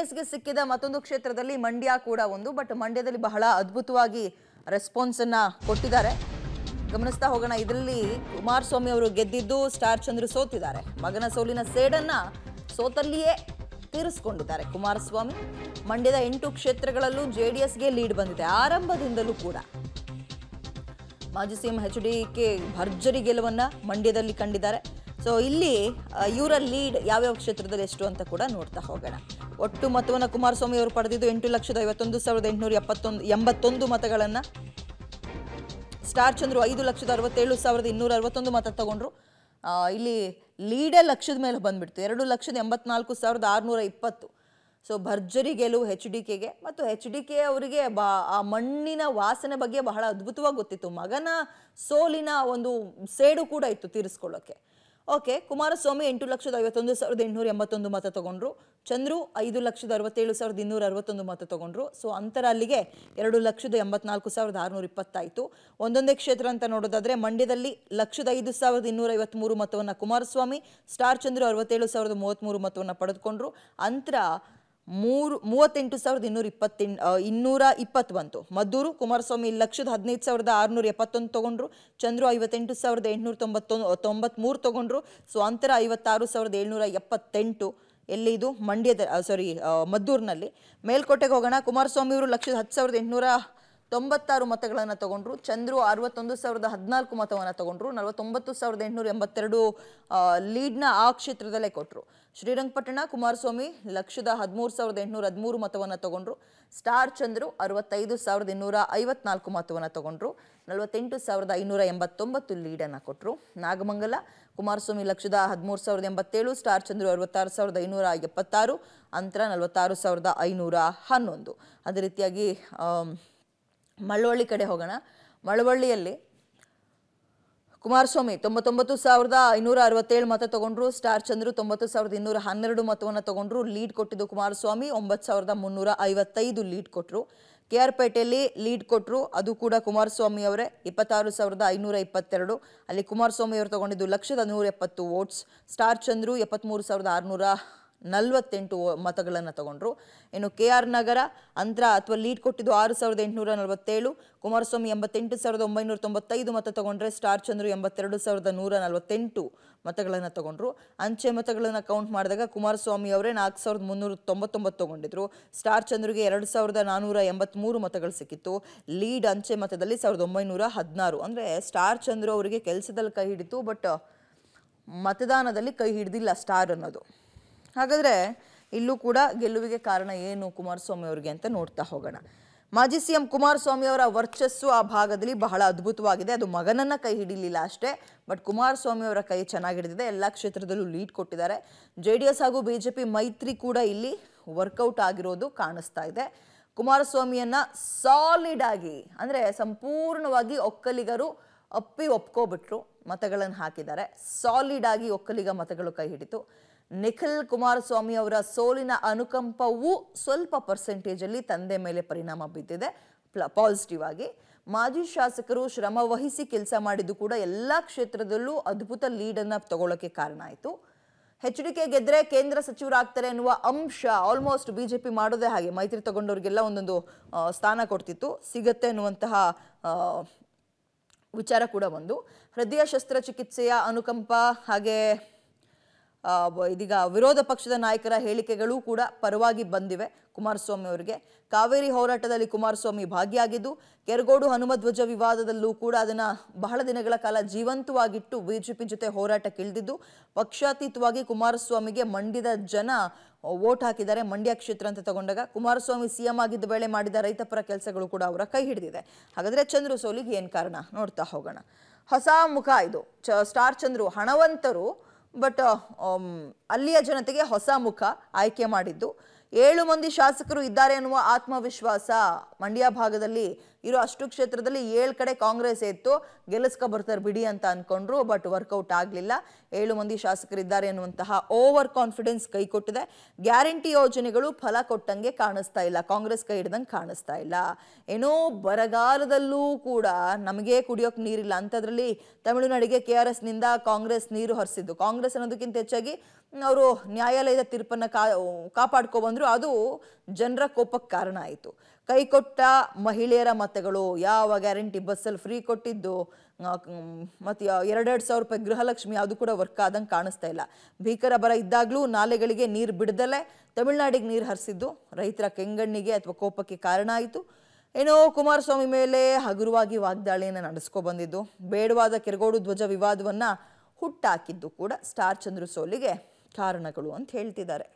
ಎಸ್ಗೆ ಸಿಕ್ಕಿದ ಮತ್ತೊಂದು ಕ್ಷೇತ್ರದಲ್ಲಿ ಮಂಡ್ಯ ಕೂಡ ಒಂದು ಬಟ್ ಮಂಡ್ಯದಲ್ಲಿ ಬಹಳ ಅದ್ಭುತವಾಗಿ ರೆಸ್ಪಾನ್ಸ್ ಅನ್ನ ಕೊಟ್ಟಿದ್ದಾರೆ ಗಮನಿಸ್ತಾ ಹೋಗೋಣ ಇದರಲ್ಲಿ ಕುಮಾರಸ್ವಾಮಿ ಅವರು ಗೆದ್ದಿದ್ದು ಸ್ಟಾರ್ ಚಂದ್ರು ಸೋತಿದ್ದಾರೆ ಮಗನ ಸೋಲಿನ ಸೇಡನ್ನ ಸೋತಲ್ಲಿಯೇ ತೀರಿಸಿಕೊಂಡಿದ್ದಾರೆ ಕುಮಾರಸ್ವಾಮಿ ಮಂಡ್ಯದ ಎಂಟು ಕ್ಷೇತ್ರಗಳಲ್ಲೂ ಜೆ ಡಿ ಎಸ್ಗೆ ಲೀಡ್ ಬಂದಿದೆ ಆರಂಭದಿಂದಲೂ ಕೂಡ ಮಾಜಿ ಸಿಎಂ ಎಚ್ ಡಿ ಕೆ ಭರ್ಜರಿ ಗೆಲುವನ್ನ ಮಂಡ್ಯದಲ್ಲಿ ಕಂಡಿದ್ದಾರೆ ಸೊ ಇಲ್ಲಿ ಇವರ ಲೀಡ್ ಯಾವ್ಯಾವ ಕ್ಷೇತ್ರದಲ್ಲಿ ಎಷ್ಟು ಅಂತ ಕೂಡ ನೋಡ್ತಾ ಹೋಗೋಣ ಒಟ್ಟು ಮತವನ್ನು ಕುಮಾರಸ್ವಾಮಿ ಅವರು ಪಡೆದಿದ್ದು ಎಂಟು ಲಕ್ಷದ ಐವತ್ತೊಂದು ಸಾವಿರದ ಎಂಟುನೂರ ಎಪ್ಪತ್ತೊಂದು ಎಂಬತ್ತೊಂದು ಮತಗಳನ್ನು ಸ್ಟಾರ್ ಚಂದ್ರು ಐದು ಲಕ್ಷದ ಅರವತ್ತೇಳು ಸಾವಿರದ ಇನ್ನೂರ ಅರವತ್ತೊಂದು ಮತ ತಗೊಂಡ್ರು ಇಲ್ಲಿ ಲೀಡೇ ಲಕ್ಷದ ಮೇಲೆ ಬಂದ್ಬಿಡ್ತು ಎರಡು ಲಕ್ಷದ ಎಂಬತ್ನಾಲ್ಕು ಸಾವಿರದ ಆರುನೂರ ಇಪ್ಪತ್ತು ಸೊ ಭರ್ಜರಿ ಗೆಲುವು ಹೆಚ್ ಡಿ ಕೆಗೆ ಮತ್ತು ಹೆಚ್ ಡಿ ಕೆ ಅವರಿಗೆ ಬಾ ಆ ಮಣ್ಣಿನ ವಾಸನೆ ಬಗ್ಗೆ ಬಹಳ ಅದ್ಭುತವಾಗಿ ಗೊತ್ತಿತ್ತು ಮಗನ ಸೋಲಿನ ಒಂದು ಸೇಡು ಕೂಡ ಇತ್ತು ತೀರಿಸ್ಕೊಳ್ಳೋಕ್ಕೆ ಓಕೆ ಕುಮಾರಸ್ವಾಮಿ ಎಂಟು ಲಕ್ಷದ ಐವತ್ತೊಂದು ಸಾವಿರದ ಎಂಟುನೂರ ಎಂಬತ್ತೊಂದು ಮತ ತಗೊಂಡ್ರು ಚಂದ್ರು ಐದು ಲಕ್ಷದ ಅರವತ್ತೇಳು ಸಾವಿರದ ಇನ್ನೂರ ಅರವತ್ತೊಂದು ಮತ ತಗೊಂಡ್ರು ಸೊ ಅಂತರ ಅಲ್ಲಿಗೆ ಎರಡು ಲಕ್ಷದ ಎಂಬತ್ನಾಲ್ಕು ಸಾವಿರದ ಆರುನೂರ ಇಪ್ಪತ್ತಾಯಿತು ಒಂದೊಂದೇ ಕ್ಷೇತ್ರ ಅಂತ ನೋಡೋದಾದರೆ ಮಂಡ್ಯದಲ್ಲಿ ಲಕ್ಷದ ಐದು ಸಾವಿರದ ಇನ್ನೂರ ಐವತ್ತ್ಮೂರು ಮತವನ್ನು ಕುಮಾರಸ್ವಾಮಿ ಸ್ಟಾರ್ ಚಂದ್ರು ಅರವತ್ತೇಳು ಸಾವಿರದ ಮೂವತ್ತ್ಮೂರು ಮತವನ್ನು ಪಡೆದುಕೊಂಡ್ರು ಅಂತರ ಮೂರು ಮೂವತ್ತೆಂಟು ಸಾವಿರದ ಇನ್ನೂರ ಇಪ್ಪತ್ತೆಂಟು ಇನ್ನೂರ ಇಪ್ಪತ್ತು ಬಂತು ಮದ್ದೂರು ಕುಮಾರಸ್ವಾಮಿ ಲಕ್ಷದ ಹದಿನೈದು ಸಾವಿರದ ಆರುನೂರ ಎಪ್ಪತ್ತೊಂದು ತೊಗೊಂಡ್ರು ಚಂದ್ರು ಐವತ್ತೆಂಟು ಸಾವಿರದ ಎಂಟುನೂರ ತೊಂಬತ್ತೊಂದು ತೊಂಬತ್ತ್ಮೂರು ತೊಗೊಂಡ್ರು ಸ್ವಾಂತರ ಐವತ್ತಾರು ಸಾವಿರದ ಏಳ್ನೂರ ಎಪ್ಪತ್ತೆಂಟು ಎಲ್ಲಿ ಇದು ಮಂಡ್ಯದ ಸಾರಿ ಮದ್ದೂರಿನಲ್ಲಿ ಮೇಲ್ಕೋಟೆಗೆ ಹೋಗೋಣ ಕುಮಾರಸ್ವಾಮಿ ಅವರು ಲಕ್ಷದ ಹತ್ತು ಸಾವಿರದ ಎಂಟುನೂರ ತೊಂಬತ್ತಾರು ಮತಗಳನ್ನು ತಗೊಂಡ್ರು ಚಂದ್ರು ಅರವತ್ತೊಂದು ಸಾವಿರದ ಹದಿನಾಲ್ಕು ಮತವನ್ನು ತಗೊಂಡ್ರು ನಲವತ್ತೊಂಬತ್ತು ಸಾವಿರದ ಎಂಟುನೂರ ಎಂಬತ್ತೆರಡು ಲೀಡ್ನ ಆ ಕ್ಷೇತ್ರದಲ್ಲೇ ಕೊಟ್ಟರು ಶ್ರೀರಂಗಪಟ್ಟಣ ಕುಮಾರಸ್ವಾಮಿ ಲಕ್ಷದ ಹದಿಮೂರು ಸಾವಿರದ ಎಂಟುನೂರ ಹದಿಮೂರು ಮತವನ್ನು ತಗೊಂಡ್ರು ಸ್ಟಾರ್ ಚಂದ್ರು ಅರವತ್ತೈದು ಸಾವಿರದ ಇನ್ನೂರ ಐವತ್ನಾಲ್ಕು ಮತವನ್ನು ತಗೊಂಡ್ರು ನಲವತ್ತೆಂಟು ಸಾವಿರದ ಐನೂರ ಎಂಬತ್ತೊಂಬತ್ತು ಲೀಡನ್ನು ಕೊಟ್ಟರು ನಾಗಮಂಗಲ ಕುಮಾರಸ್ವಾಮಿ ಲಕ್ಷದ ಹದಿಮೂರು ಸಾವಿರದ ಎಂಬತ್ತೇಳು ಸ್ಟಾರ್ ಚಂದ್ರು ಅರವತ್ತಾರು ಸಾವಿರದ ಐನೂರ ಎಪ್ಪತ್ತಾರು ಅಂತರ ನಲವತ್ತಾರು ಸಾವಿರದ ಐನೂರ ಹನ್ನೊಂದು ಅದೇ ರೀತಿಯಾಗಿ ಮಳವಳ್ಳಿ ಕಡೆ ಹೋಗೋಣ ಮಳವಳ್ಳಿಯಲ್ಲಿ ಕುಮಾರಸ್ವಾಮಿ ತೊಂಬತ್ತೊಂಬತ್ತು ಸಾವಿರದ ಐನೂರ ಅರವತ್ತೇಳು ಮತ ತಗೊಂಡ್ರು ಸ್ಟಾರ್ ಚಂದ್ರು ತೊಂಬತ್ತು ಸಾವಿರದ ಇನ್ನೂರ ಹನ್ನೆರಡು ಮತವನ್ನು ತಗೊಂಡ್ರು ಲೀಡ್ ಕೊಟ್ಟಿದ್ದು ಕುಮಾರಸ್ವಾಮಿ ಒಂಬತ್ತು ಸಾವಿರದ ಮುನ್ನೂರ ಐವತ್ತೈದು ಲೀಡ್ ಕೊಟ್ಟರು ಕೆ ಆರ್ ಪೇಟೆಯಲ್ಲಿ ಲೀಡ್ ಕೊಟ್ಟರು ಅದು ಕೂಡ ಕುಮಾರಸ್ವಾಮಿ ಅವರೇ ಇಪ್ಪತ್ತಾರು ಸಾವಿರದ ಐನೂರ ಇಪ್ಪತ್ತೆರಡು ಅಲ್ಲಿ ಕುಮಾರಸ್ವಾಮಿ ಅವರು ತಗೊಂಡಿದ್ದು ಲಕ್ಷದ ನೂರ ಎಪ್ಪತ್ತು ವೋಟ್ಸ್ ಸ್ಟಾರ್ ಚಂದ್ರು ಎಪ್ಪತ್ತ್ಮೂರು ಸಾವಿರದ ಆರುನೂರ ನಲವತ್ತೆಂಟು ಮತಗಳನ್ನು ತಗೊಂಡ್ರು ಇನ್ನು ಕೆ ಆರ್ ನಗರ ಅಂತರ ಅಥವಾ ಲೀಡ್ ಕೊಟ್ಟಿದ್ದು ಆರು ಸಾವಿರದ ಎಂಟುನೂರ ನಲವತ್ತೇಳು ಕುಮಾರಸ್ವಾಮಿ ಎಂಬತ್ತೆಂಟು ಸಾವಿರದ ಒಂಬೈನೂರ ತೊಂಬತ್ತೈದು ಮತ ತಗೊಂಡ್ರೆ ಸ್ಟಾರ್ ಚಂದ್ರು ಎಂಬತ್ತೆರಡು ಸಾವಿರದ ನೂರ ನಲವತ್ತೆಂಟು ಮತಗಳನ್ನು ತಗೊಂಡ್ರು ಅಂಚೆ ಮತಗಳನ್ನು ಕೌಂಟ್ ಮಾಡಿದಾಗ ಕುಮಾರಸ್ವಾಮಿ ಅವರೇ ನಾಲ್ಕು ಸಾವಿರದ ಮುನ್ನೂರ ತೊಂಬತ್ತೊಂಬತ್ತು ತೊಗೊಂಡಿದ್ರು ಸ್ಟಾರ್ ಚಂದ್ರಿಗೆ ಎರಡು ಸಾವಿರದ ನಾನ್ನೂರ ಎಂಬತ್ತ್ಮೂರು ಮತಗಳು ಸಿಕ್ಕಿತ್ತು ಲೀಡ್ ಅಂಚೆ ಮತದಲ್ಲಿ ಸಾವಿರದ ಒಂಬೈನೂರ ಹದಿನಾರು ಅಂದರೆ ಸ್ಟಾರ್ ಚಂದ್ರು ಅವರಿಗೆ ಕೆಲಸದಲ್ಲಿ ಕೈ ಹಿಡಿತು ಬಟ್ ಮತದಾನದಲ್ಲಿ ಕೈ ಹಿಡಿದಿಲ್ಲ ಸ್ಟಾರ್ ಅನ್ನೋದು ಹಾಗಾದರೆ ಇಲ್ಲೂ ಕೂಡ ಗೆಲುವಿಗೆ ಕಾರಣ ಏನು ಕುಮಾರಸ್ವಾಮಿ ಅವರಿಗೆ ಅಂತ ನೋಡ್ತಾ ಹೋಗೋಣ ಮಾಜಿ ಸಿಎಂ ಕುಮಾರಸ್ವಾಮಿ ಅವರ ವರ್ಚಸ್ಸು ಆ ಭಾಗದಲ್ಲಿ ಬಹಳ ಅದ್ಭುತವಾಗಿದೆ ಅದು ಮಗನನ್ನ ಕೈ ಹಿಡಿಲಿಲ್ಲ ಅಷ್ಟೇ ಬಟ್ ಕುಮಾರಸ್ವಾಮಿ ಅವರ ಕೈ ಚೆನ್ನಾಗಿ ಹಿಡಿದಿದೆ ಎಲ್ಲ ಕ್ಷೇತ್ರದಲ್ಲೂ ಲೀಡ್ ಕೊಟ್ಟಿದ್ದಾರೆ ಜೆ ಡಿ ಎಸ್ ಹಾಗೂ ಬಿಜೆಪಿ ಮೈತ್ರಿ ಕೂಡ ಇಲ್ಲಿ ವರ್ಕೌಟ್ ಆಗಿರೋದು ಕಾಣಿಸ್ತಾ ಇದೆ ಕುಮಾರಸ್ವಾಮಿಯನ್ನ ಸಾಲಿಡ್ ಆಗಿ ಅಂದರೆ ಸಂಪೂರ್ಣವಾಗಿ ಒಕ್ಕಲಿಗರು ಅಪ್ಪಿ ಒಪ್ಕೋಬಿಟ್ರು ಮತಗಳನ್ನು ಹಾಕಿದ್ದಾರೆ ಸಾಲಿಡ್ ಆಗಿ ಒಕ್ಕಲಿಗ ಮತಗಳು ಕೈ ಹಿಡಿತು ನಿಖಿಲ್ ಕುಮಾರಸ್ವಾಮಿ ಅವರ ಸೋಲಿನ ಅನುಕಂಪವೂ ಸ್ವಲ್ಪ ಪರ್ಸೆಂಟೇಜಲ್ಲಿ ತಂದೆ ಮೇಲೆ ಪರಿಣಾಮ ಬಿದ್ದಿದೆ ಪಾಸಿಟಿವ್ ಆಗಿ ಮಾಜಿ ಶಾಸಕರು ಶ್ರಮ ವಹಿಸಿ ಕೆಲಸ ಮಾಡಿದ್ದು ಕೂಡ ಎಲ್ಲ ಕ್ಷೇತ್ರದಲ್ಲೂ ಅದ್ಭುತ ಲೀಡನ್ನು ತಗೊಳ್ಳೋಕ್ಕೆ ಕಾರಣ ಆಯಿತು ಹೆಚ್ಡಿಕೆ ಡಿ ಕೆ ಗೆದ್ರೆ ಕೇಂದ್ರ ಸಚಿವರಾಗ್ತಾರೆ ಅನ್ನುವ ಅಂಶ ಆಲ್ಮೋಸ್ಟ್ ಬಿ ಜೆ ಪಿ ಮಾಡೋದೇ ಹಾಗೆ ಮೈತ್ರಿ ತಗೊಂಡವ್ರಿಗೆಲ್ಲ ಒಂದೊಂದು ಸ್ಥಾನ ಕೊಡ್ತಿತ್ತು ಸಿಗತ್ತೆ ಅನ್ನುವಂತಹ ವಿಚಾರ ಕೂಡ ಒಂದು ಹೃದಯ ಶಸ್ತ್ರಚಿಕಿತ್ಸೆಯ ಅನುಕಂಪ ಹಾಗೆ ಇದೀಗ ವಿರೋಧ ಪಕ್ಷದ ನಾಯಕರ ಹೇಳಿಕೆಗಳು ಕೂಡ ಪರವಾಗಿ ಬಂದಿವೆ ಕುಮಾರಸ್ವಾಮಿ ಅವರಿಗೆ ಕಾವೇರಿ ಹೋರಾಟದಲ್ಲಿ ಕುಮಾರಸ್ವಾಮಿ ಭಾಗಿಯಾಗಿದ್ದು ಕೆರಗೋಡು ಹನುಮಧ್ವಜ ವಿವಾದದಲ್ಲೂ ಕೂಡ ಅದನ್ನ ಬಹಳ ದಿನಗಳ ಕಾಲ ಜೀವಂತವಾಗಿಟ್ಟು ಬಿಜೆಪಿ ಜೊತೆ ಹೋರಾಟ ಕಿಳಿದಿದ್ದು ಪಕ್ಷಾತೀತವಾಗಿ ಕುಮಾರಸ್ವಾಮಿಗೆ ಮಂಡ್ಯದ ಜನ ವೋಟ್ ಹಾಕಿದ್ದಾರೆ ಮಂಡ್ಯ ಕ್ಷೇತ್ರ ಅಂತ ತಗೊಂಡಾಗ ಕುಮಾರಸ್ವಾಮಿ ಸಿಎಂ ಆಗಿದ್ದ ವೇಳೆ ಮಾಡಿದ ರೈತಪರ ಕೆಲಸಗಳು ಕೂಡ ಅವರ ಕೈ ಹಿಡಿದಿದೆ ಹಾಗಾದ್ರೆ ಚಂದ್ರು ಸೋಲಿಗೆ ಏನು ಕಾರಣ ನೋಡ್ತಾ ಹೋಗೋಣ ಹೊಸ ಮುಖ ಇದು ಚ ಸ್ಟಾರ್ ಚಂದ್ರು ಹಣವಂತರು ಬಟ್ ಅಲ್ಲಿಯ ಜನತೆಗೆ ಹೊಸ ಮುಖ ಆಯ್ಕೆ ಮಾಡಿದ್ದು ಏಳು ಮಂದಿ ಶಾಸಕರು ಇದ್ದಾರೆ ಎನ್ನುವ ಆತ್ಮವಿಶ್ವಾಸ ಮಂಡ್ಯ ಭಾಗದಲ್ಲಿ ಇರೋ ಅಷ್ಟು ಕ್ಷೇತ್ರದಲ್ಲಿ ಏಳು ಕಡೆ ಕಾಂಗ್ರೆಸ್ ಇತ್ತು ಗೆಲ್ಲಿಸ್ಕೊ ಬರ್ತಾರೆ ಬಿಡಿ ಅಂತ ಅನ್ಕೊಂಡ್ರು ಬಟ್ ವರ್ಕೌಟ್ ಆಗಲಿಲ್ಲ ಏಳು ಮಂದಿ ಶಾಸಕರಿದ್ದಾರೆ ಎನ್ನುವಂತಹ ಓವರ್ ಕಾನ್ಫಿಡೆನ್ಸ್ ಕೈ ಕೊಟ್ಟಿದೆ ಗ್ಯಾರಂಟಿ ಯೋಜನೆಗಳು ಫಲ ಕೊಟ್ಟಂಗೆ ಕಾಣಿಸ್ತಾ ಇಲ್ಲ ಕಾಂಗ್ರೆಸ್ ಕೈ ಹಿಡ್ದಂಗೆ ಕಾಣಿಸ್ತಾ ಇಲ್ಲ ಏನೋ ಬರಗಾಲದಲ್ಲೂ ಕೂಡ ನಮಗೆ ಕುಡಿಯೋಕೆ ನೀರಿಲ್ಲ ಅಂಥದ್ರಲ್ಲಿ ತಮಿಳುನಾಡಿಗೆ ಕೆ ಆರ್ ನಿಂದ ಕಾಂಗ್ರೆಸ್ ನೀರು ಹರಿಸಿದ್ದು ಕಾಂಗ್ರೆಸ್ ಅನ್ನೋದಕ್ಕಿಂತ ಹೆಚ್ಚಾಗಿ ಅವರು ನ್ಯಾಯಾಲಯದ ತೀರ್ಪನ್ನು ಕಾ ಕಾಪಾಡ್ಕೊಬಂದರು ಅದು ಜನರ ಕೋಪಕ್ಕೆ ಕಾರಣ ಆಯಿತು ಕೈ ಕೊಟ್ಟ ಮಹಿಳೆಯರ ಮತಗಳು ಯಾವ ಗ್ಯಾರಂಟಿ ಬಸ್ಸಲ್ಲಿ ಫ್ರೀ ಕೊಟ್ಟಿದ್ದು ಮತ್ತು ಎರಡೆರಡು ಸಾವಿರ ರೂಪಾಯಿ ಗೃಹಲಕ್ಷ್ಮಿ ಅದು ಕೂಡ ವರ್ಕ್ ಆದಂಗೆ ಕಾಣಿಸ್ತಾ ಇಲ್ಲ ಭೀಕರ ಬರ ಇದ್ದಾಗಲೂ ನಾಲೆಗಳಿಗೆ ನೀರು ಬಿಡದಲ್ಲೇ ತಮಿಳ್ನಾಡಿಗೆ ನೀರು ಹರಿಸಿದ್ದು ರೈತರ ಕೆಂಗಣ್ಣಿಗೆ ಅಥವಾ ಕೋಪಕ್ಕೆ ಕಾರಣ ಆಯಿತು ಏನೋ ಕುಮಾರಸ್ವಾಮಿ ಮೇಲೆ ಹಗುರವಾಗಿ ವಾಗ್ದಾಳಿಯನ್ನು ನಡೆಸ್ಕೊ ಬಂದಿದ್ದು ಬೇಡವಾದ ಕೆರಗೋಡು ಧ್ವಜ ವಿವಾದವನ್ನು ಹುಟ್ಟಾಕಿದ್ದು ಕೂಡ ಸ್ಟಾರ್ ಚಂದ್ರ ಸೋಲಿಗೆ ಕಾರಣಗಳು ಅಂತ ಹೇಳ್ತಿದ್ದಾರೆ